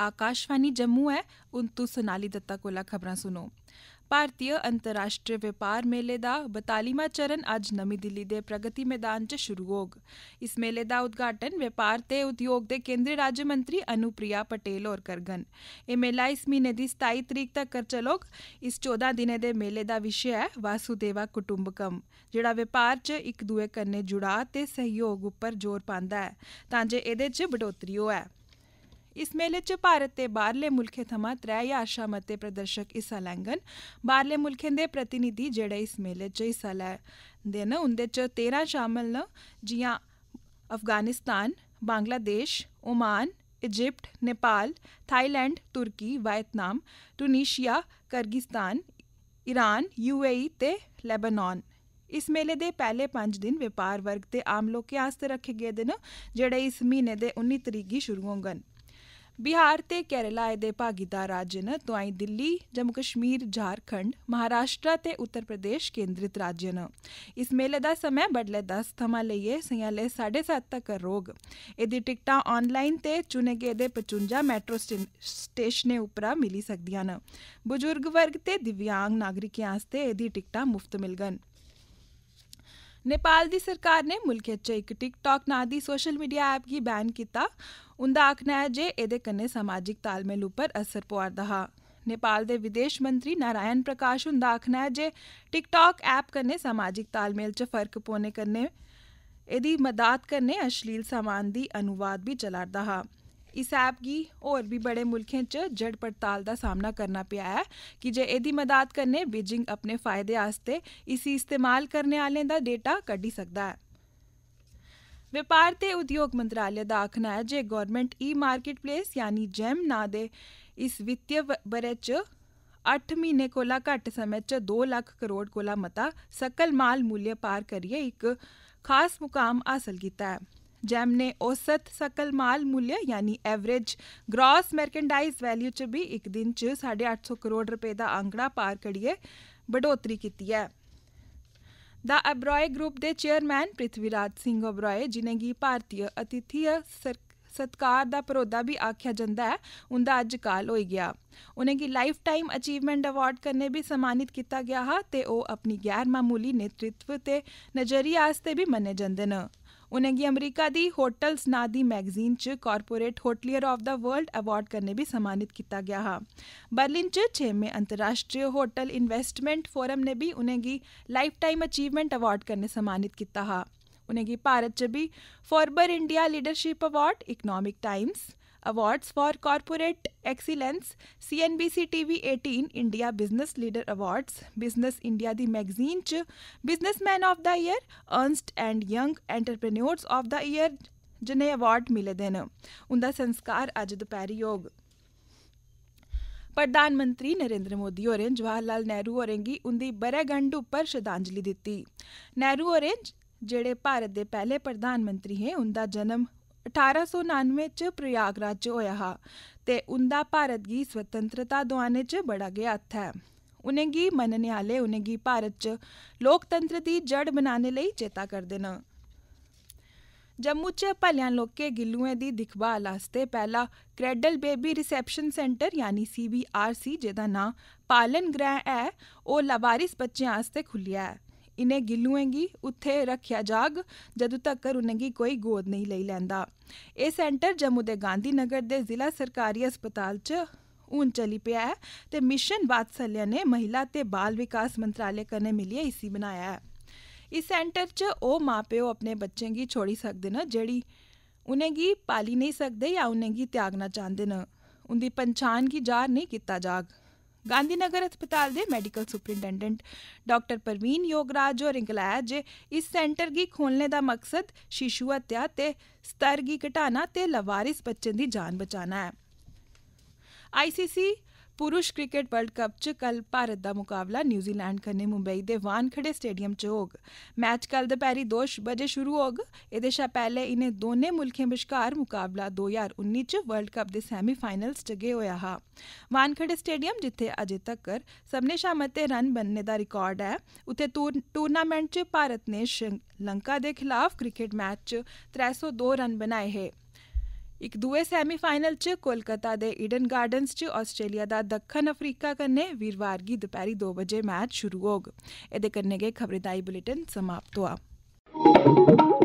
ਆਕਾਸ਼ਵਾਨੀ ਜੰਮੂ ਹੈ ਉਨ ਤੋਂ ਸੁਨਾਲੀ ਦੱਤਾ ਕੋਲਾ ਖਬਰਾਂ ਸੁਣੋ भारतीय अंतर्राष्ट्रीय व्यापार मेले का बतालीवा चरण अज नमीं दिल्ली के प्रगति मैदान च शुरू होग इस मेले दा उद्घाटन व्यापार ते उद्योग के केंद्रीय राज्य मंत्री अनुप्रिया पटेल और करगन एह् मेला इस महीने की सताई तरीक तक चलोग इस चौदह दिन के मेले का विषय है वासुदेवा कुटुंबकम जेह्ड़ा व्यापार च एक दुए कुड़ा सहयोग ते जोर पाता है तां जे बढ़ोतरी होऐ इस च भारत के बारले मुल्खें थमां त्रै ज्हार शा मते प्रदर्शक हिस्सा लैंगन बारले मुल्खें दे प्रतिनिधि जेह्ड़े इस मेले च हिस्सा लैंदे न उंदे च तेरां शामल न जियां Afghanistan Bangladesh Oman Egypt Nepal Thailand तुर्की वियतनाम टूनीशिया करगिस्तान ईरान यूएई ते लेबनान इस मेले दे पैह्ले पंज दिन व्यापार वर्ग ते आम लोकें आस्तै रक्खे गेदे न जेह्ड़े इस म्हीने दे उन्नी तरीक गी शुरू होङन ਬਿਹਾਰ ਤੇ ਕੇਰਲਾ ਇਹਦੇ ਭਾਗੀਦਾਰ ਰਾਜ ਹਨ ਤੋਂ ਆਈ ਦਿੱਲੀ ਜੰਮੂ ਕਸ਼ਮੀਰ ਝਾਰਖੰਡ ਮਹਾਰਾਸ਼ਟਰ ਤੇ ਉੱਤਰ ਪ੍ਰਦੇਸ਼ ਕੇਂਦਰਿਤ ਰਾਜ ਹਨ ਇਸ ਮੇਲੇ ਦਾ ਸਮਾਂ ਬਦਲੇ 10 ਥਮਾ ਲਈਏ ਸਿਆਲੇ 7:30 ਤੱਕ ਰੋਗ ਇਹਦੀ ਟਿਕਟਾਂ ਆਨਲਾਈਨ ਤੇ ਚੁਣੇ ਗਏ ਦੇ 55 ਮੈਟਰੋ ਸਟੇਸ਼ਨੇ ਉਪਰ ਮਿਲ ਸਕਦੀਆਂ ਹਨ ਬਜ਼ੁਰਗ ਵਰਗ ਤੇ ਦਿਵਿਆਂਗ ਨਾਗਰਿਕਾਂ ਵਾਸਤੇ ਇਹਦੀ ਟਿਕਟਾਂ ਮੁਫਤ ਮਿਲਗਨ नेपाल दी सरकार ने मुल्खै च एक टिकटॉक नांऽ दी सोशल मीडिया ऐप गी बैन कीता उंदा आखना है जे एह्दे कन्नै समाजिक तालमेल उप्पर असर पौआ'रदा हा नेपाल दे विदेश मंत्री नारायण प्रकाश हुंदा आखना ऐ जे टिकटॉक ऐप कन्नै सामाजिक तालमेल च फर्क पौने कन्नै एह्दी मदाद कन्नै अश्लील सामान दी अनुवाद बी चला'रदा हा ऐप गी होर भी बड़े मुल्खें च जड़ पड़ताल दा सामना करना पे ऐ कि जे एह्दी मदद कन्नै बीजिंग अपने फायदे आस्तै इसी इस्तेमाल करने आह्लें दा डेटा कड्ढी सकदा ऐ व्यापार ते उद्योग मंत्रालय दा आखना ऐ जे गौरमेंट ई मार्केट प्लेस यानी जैम ना दे इस वित्तीय ब'रे च अट्ठ म्हीने कोला घट्ट समय च दो लक्ख करोड़ कोला मता सकल माल मूल्य पार करियै इक खास मुकाम हासल कीता ऐ जैम ने औसत सकल माल मूल्य यानी एवरेज ग्रॉस मर्केंडाइज वैल्यू च भी एक दिन च साढ़े अट्ठ सौ करोड़ रुपए का आंकड़ा पार करिए बढ़ोतरी की है द अब्रॉय ग्रुप के चेयरमैन पृथ्वीराज सिंह ओबराय जिन्हें भारतीय अतिथि सत्कार का परोदा आख्या जाता है उनका अज अजकाल हो गया उन्हें लाइफ टाइम अचीवमेंट अवार्ड करने भी सम्मानित किया गया हा अपनी गैर मामूली नेतृत्व के नजरिए भी मने जाते हैं उ'नेंगी अमरीका की होटल्स ना की मैगजीन च corporate hotelier of the world award करने भी सम्मानित किया गया हा बर्लिन च छेमें अंतरराष्ट्रीय होटल इन्वेस्टमेंट फोरम ने भी उन्हें लाइफ टाइम अचीवमेंट अवार्ड करने सम्मानित किया हा उन्हें भारत च भी Forbes India leadership award Economic Times awards for corporate excellence C N B C T V eighteen India business leader awards business India की मैगजीन च man of the year Ernst and Young entrepreneurs of the year जने award मिले दे उनका संस्कार अज दपैह्री होग प्रधानमंत्री नरेंद्र मोदी होरें लाल नेहरू होरें गी उंदी ब'रेगंड उप्पर श्रद्धांजलि दित्ती नेहरू होरें जेड़े भारत दे पहले प्रधानमंत्री हे उंदा जन्म 1899 च प्रयागराज च होया हा ते उंदा भारत गी स्वतंत्रता दोआने च बड़ा गै हत्थ है उ'नेंगी मनने आह्ले उ'नेंगी भारत च लोकतंत्र दी जड़ बनाने लेई चेता करदे न जम्मू च भलेआं लोकें गिल्लुएं दी दिक्खभाल आस्तै पैह्ला क्रैडल बेबी रिसैप्शन सेंटर यानी सीबीआरसी जेह्दा नांऽ पालन ग्रह है और लावारिस बच्चें आस्तै है ऐ इ'नें गिल्लुएं गी उत्थै रक्खेआ जाग जदूं तक्कर उ'नेंगी कोई गोद नहीं ले लैंदा एह् सैंटर जम्मू दे नगर दे जिला सरकारी अस्पताल च हून चली पेआ है ते मिशन वात्सल्य ने महिला ते बाल विकास मंत्रालय कन्नै मिलियै इसी बनाया है इस सेंटर च ओह् मां प्यो अपने बच्चे गी छोड़ी सकदे न जेह्ड़ी उ'नेंगी पाली नहीं सकदे या उ'नेंगी त्यागना चांह्दे न उंदी पन्छान गी जाह्र नेईं कीता जाग ਗਾਂਧੀਨਗਰ ਹਸਪਤਾਲ ਦੇ medical superintendent doctor Parveen Yograj ਔਰ ਇੰਗਲੈਜ ਜੇ ਇਸ ਸੈਂਟਰ ਗੀ ਖੋਲਣੇ ਦਾ ਮਕਸਦ ਸ਼ਿਸ਼ੂ ਹੱਤਿਆ ਤੇ ਸਤਰ ਗੀ ਘਟਾਣਾ ਤੇ ਲਵਾਰਿਸ ਬੱਚੇ ਦੀ ਜਾਨ ਬਚਾਣਾ ਹੈ ਆਈਸੀਸੀ ਪੁਰਸ਼ ਕ੍ਰਿਕਟ ਵਰਲਡ ਕੱਪ 'ਚ ਕੱਲ ਭਾਰਤ ਦਾ ਮੁਕਾਬਲਾ ਨਿਊਜ਼ੀਲੈਂਡ ਖੰਨੇ ਮੁੰਬਈ ਦੇ ਵਾਨਖੜੇ ਸਟੇਡੀਅਮ 'ਚ ਹੋਗ ਮੈਚ ਕੱਲ ਦੁਪਹਿਰੀ 2 ਵਜੇ ਸ਼ੁਰੂ ਹੋਗ ਇਹਦੇ ਸ਼ਾ ਪਹਿਲੇ ਇਨੇ ਦੋਨੇ ਮੁਲਕਾਂ ਵਿਚਕਾਰ ਮੁਕਾਬਲਾ 2019 'ਚ ਵਰਲਡ ਕੱਪ ਦੇ ਸੈਮੀਫਾਈਨਲਸ 'ਚ ਗਏ ਹੋਇਆ ਹਾ ਵਾਨਖੜੇ ਸਟੇਡੀਅਮ ਜਿੱਥੇ ਅਜੇ ਤੱਕ ਸਭਨੇ ਨੇ ਸ਼ਾਮਤ ਰਨ ਬੰਨਣੇ ਦਾ ਰਿਕਾਰਡ ਹੈ ਉਤੇ ਟੂਰਨਾਮੈਂਟ 'ਚ ਭਾਰਤ ਨੇ ਸ਼੍ਰੀਲੰਕਾ ਦੇ ਖਿਲਾਫ ਕ੍ਰਿਕਟ ਮੈਚ 'ਚ 302 ਰਨ ਬਣਾਏ ਹੈ एक दुए सैमीफाइनल च कोलकाता दे ईडन गार्डन्स च आस्ट्रेलिया दा दक्खन अफ्रीका कन्नै वीरवार गी दपैह्री दो बजे मैच शुरू होग एदे कन्नै गै खबरें बुलेटिन समाप्त होआ